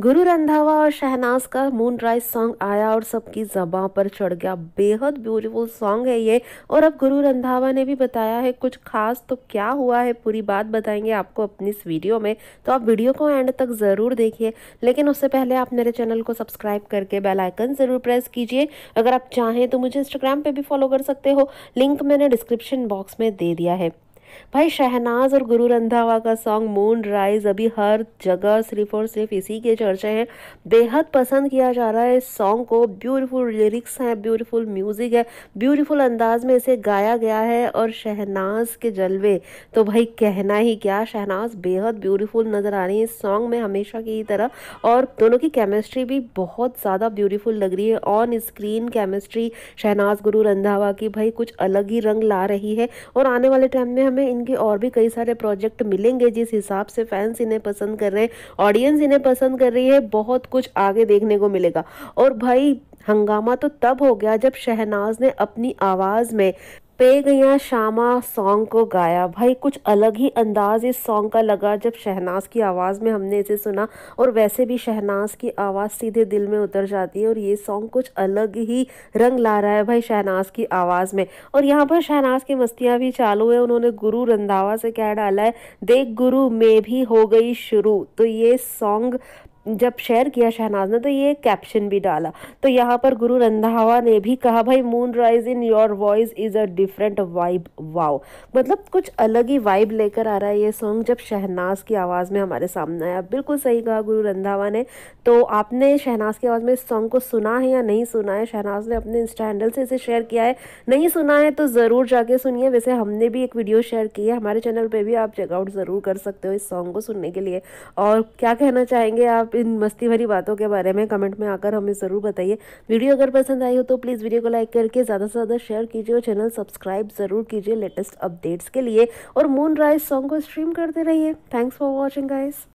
गुरु रंधावा और शहनाज का मून राइज सॉन्ग आया और सबकी जबाँ पर चढ़ गया बेहद ब्यूटीफुल सॉन्ग है ये और अब गुरु रंधावा ने भी बताया है कुछ खास तो क्या हुआ है पूरी बात बताएंगे आपको अपनी इस वीडियो में तो आप वीडियो को एंड तक ज़रूर देखिए लेकिन उससे पहले आप मेरे चैनल को सब्सक्राइब करके बेलाइकन ज़रूर प्रेस कीजिए अगर आप चाहें तो मुझे इंस्टाग्राम पर भी फॉलो कर सकते हो लिंक मैंने डिस्क्रिप्शन बॉक्स में दे दिया है भाई शहनाज और गुरु रंधावा का सॉन्ग मून राइज अभी हर जगह सिर्फ और सिर्फ इसी के चर्चे हैं बेहद पसंद किया जा रहा है इस सॉन्ग को ब्यूटीफुल लिरिक्स हैं ब्यूटीफुल म्यूज़िक है ब्यूटीफुल अंदाज में इसे गाया गया है और शहनाज के जलवे तो भाई कहना ही क्या शहनाज बेहद ब्यूटीफुल नज़र आ रही है इस सॉन्ग में हमेशा की तरह और दोनों की केमिस्ट्री भी बहुत ज़्यादा ब्यूटीफुल लग रही है ऑन स्क्रीन केमिस्ट्री शहनाज गुरु रंधावा की भाई कुछ अलग ही रंग ला रही है और आने वाले टाइम में हमें में इनके और भी कई सारे प्रोजेक्ट मिलेंगे जिस हिसाब से फैंस इन्हें पसंद कर रहे हैं ऑडियंस इन्हें पसंद कर रही है बहुत कुछ आगे देखने को मिलेगा और भाई हंगामा तो तब हो गया जब शहनाज ने अपनी आवाज़ में पे गया शामा सॉन्ग को गाया भाई कुछ अलग ही अंदाज इस सॉन्ग का लगा जब शहनाज की आवाज़ में हमने इसे सुना और वैसे भी शहनाज की आवाज़ सीधे दिल में उतर जाती है और ये सॉन्ग कुछ अलग ही रंग ला रहा है भाई शहनाज की आवाज़ में और यहाँ पर शहनाज की मस्तियाँ भी चालू है उन्होंने गुरु रंधावा से कह डाला है देख गुरु में भी हो गई शुरू तो ये सॉन्ग जब शेयर किया शहनाज ने तो ये कैप्शन भी डाला तो यहाँ पर गुरु रंधावा ने भी कहा भाई moon rise in your voice is a different vibe wow मतलब कुछ अलग ही वाइब लेकर आ रहा है ये सॉन्ग जब शहनाज की आवाज़ में हमारे सामने आया बिल्कुल सही कहा गुरु रंधावा ने तो आपने शहनाज की आवाज़ में इस सॉन्ग को सुना है या नहीं सुना है शहनाज ने अपने इंस्टा हैंडल से इसे शेयर किया है नहीं सुना है तो ज़रूर जाके सुनिए वैसे हमने भी एक वीडियो शेयर की है हमारे चैनल पर भी आप चेकआउट ज़रूर कर सकते हो इस सॉन्ग को सुनने के लिए और क्या कहना चाहेंगे आप इन मस्ती भरी बातों के बारे में कमेंट में आकर हमें ज़रूर बताइए वीडियो अगर पसंद आई हो तो प्लीज़ वीडियो को लाइक करके ज़्यादा से ज़्यादा शेयर कीजिए और चैनल सब्सक्राइब ज़रूर कीजिए लेटेस्ट अपडेट्स के लिए और मून राइज सॉन्ग को स्ट्रीम करते रहिए थैंक्स फॉर वॉचिंग गाइस